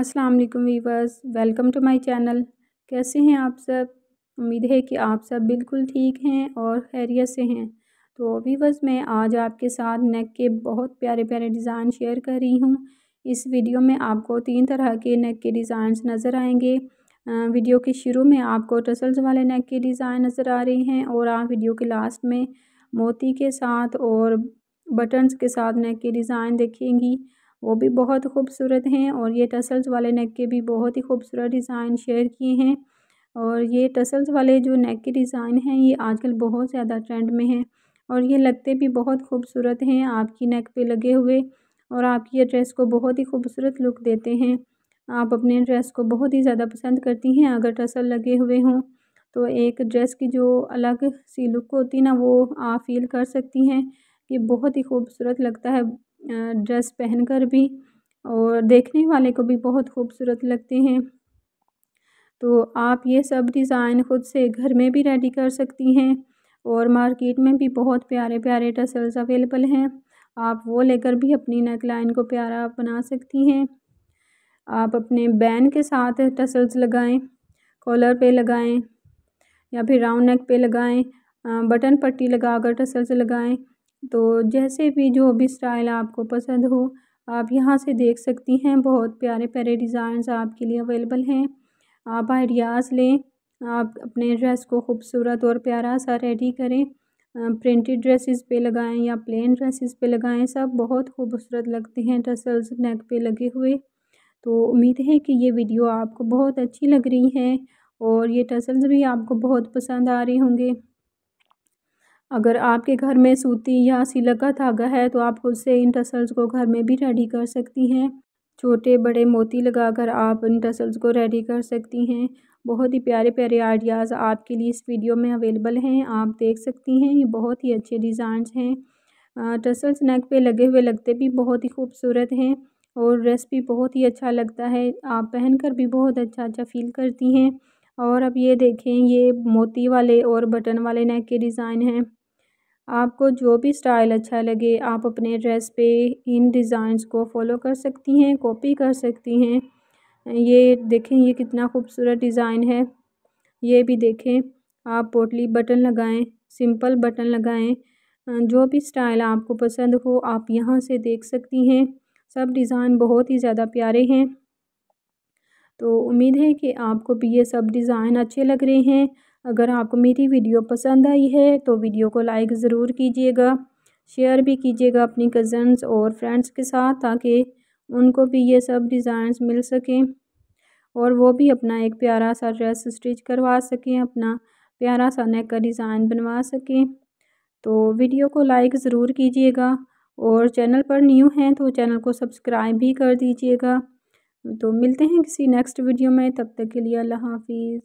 अस्सलाम वालेकुम viewers welcome to my channel कैसे हैं आप सब उम्मीद है कि आप सब बिल्कुल ठीक हैं और खैरियत से हैं तो वीवर्स मैं आज आपके साथ नेक के बहुत प्यारे प्यारे डिज़ाइन शेयर कर रही हूँ इस वीडियो में आपको तीन तरह के नेक के डिज़ाइन नज़र आएंगे वीडियो के शुरू में आपको टसल्स वाले नेक के डिज़ाइन नज़र आ रहे हैं और आप वीडियो के लास्ट में मोती के साथ और बटन्स के साथ नेक के डिज़ाइन देखेंगी वो भी बहुत खूबसूरत हैं और ये टसल्स वाले नेक के भी बहुत ही खूबसूरत डिज़ाइन शेयर किए हैं और ये टसल्स वाले जो नेक के डिज़ाइन हैं ये आजकल बहुत ज़्यादा ट्रेंड में हैं और ये लगते भी बहुत खूबसूरत हैं आपकी नेक पे लगे हुए और आपकी ये ड्रेस को बहुत ही खूबसूरत लुक देते हैं आप अपने ड्रेस को बहुत ही ज़्यादा पसंद करती हैं अगर टसल लगे हुए हों तो एक ड्रेस की जो अलग सी लुक होती ना वो आप फील कर सकती हैं कि बहुत ही खूबसूरत लगता है ड्रेस पहनकर भी और देखने वाले को भी बहुत खूबसूरत लगते हैं तो आप ये सब डिज़ाइन ख़ुद से घर में भी रेडी कर सकती हैं और मार्केट में भी बहुत प्यारे प्यारे टसल्स अवेलेबल हैं आप वो लेकर भी अपनी नेक लाइन को प्यारा बना सकती हैं आप अपने बैन के साथ टसल्स लगाएं कॉलर पे लगाएं या फिर राउंड नेक पे लगाएं बटन पट्टी लगाकर टसल्स लगाएं तो जैसे भी जो भी स्टाइल आपको पसंद हो आप यहाँ से देख सकती हैं बहुत प्यारे प्यारे डिज़ाइंस आपके लिए अवेलेबल हैं आप आइडियाज़ लें आप अपने ड्रेस को खूबसूरत और प्यारा सा रेडी करें प्रिंटेड ड्रेसेस पे लगाएं या प्लेन ड्रेसेस पे लगाएं सब बहुत खूबसूरत लगते हैं टसल्स नेक पे लगे हुए तो उम्मीद है कि ये वीडियो आपको बहुत अच्छी लग रही है और ये टसल्स भी आपको बहुत पसंद आ रहे होंगे अगर आपके घर में सूती या सिलक का धागा है तो आप खुद से इन टसल्स को घर में भी रेडी कर सकती हैं छोटे बड़े मोती लगाकर आप इन टसल्स को रेडी कर सकती हैं बहुत ही प्यारे प्यारे आइडियाज़ आपके लिए इस वीडियो में अवेलेबल हैं आप देख सकती हैं ये बहुत ही अच्छे डिज़ाइंस हैं टसल्स नेक पे लगे हुए लगते भी बहुत ही खूबसूरत हैं और ड्रेस भी बहुत ही अच्छा लगता है आप पहनकर भी बहुत अच्छा अच्छा फील करती हैं और अब ये देखें ये मोती वाले और बटन वाले नेक के डिज़ाइन हैं आपको जो भी स्टाइल अच्छा लगे आप अपने ड्रेस पे इन डिज़ाइंस को फॉलो कर सकती हैं कॉपी कर सकती हैं ये देखें ये कितना खूबसूरत डिज़ाइन है ये भी देखें आप पोटली बटन लगाएं सिंपल बटन लगाएं जो भी स्टाइल आपको पसंद हो आप यहाँ से देख सकती हैं सब डिज़ाइन बहुत ही ज़्यादा प्यारे हैं तो उम्मीद है कि आपको भी ये सब डिज़ाइन अच्छे लग रहे हैं अगर आपको मेरी वीडियो पसंद आई है तो वीडियो को लाइक ज़रूर कीजिएगा शेयर भी कीजिएगा अपनी कज़न्स और फ्रेंड्स के साथ ताकि उनको भी ये सब डिज़ाइंस मिल सकें और वो भी अपना एक प्यारा सा ड्रेस स्टिच करवा सकें अपना प्यारा सा नेक का डिज़ाइन बनवा सकें तो वीडियो को लाइक ज़रूर कीजिएगा और चैनल पर न्यू हैं तो चैनल को सब्सक्राइब भी कर दीजिएगा तो मिलते हैं किसी नेक्स्ट वीडियो में तब तक के लिए अल्लाह हाफिज़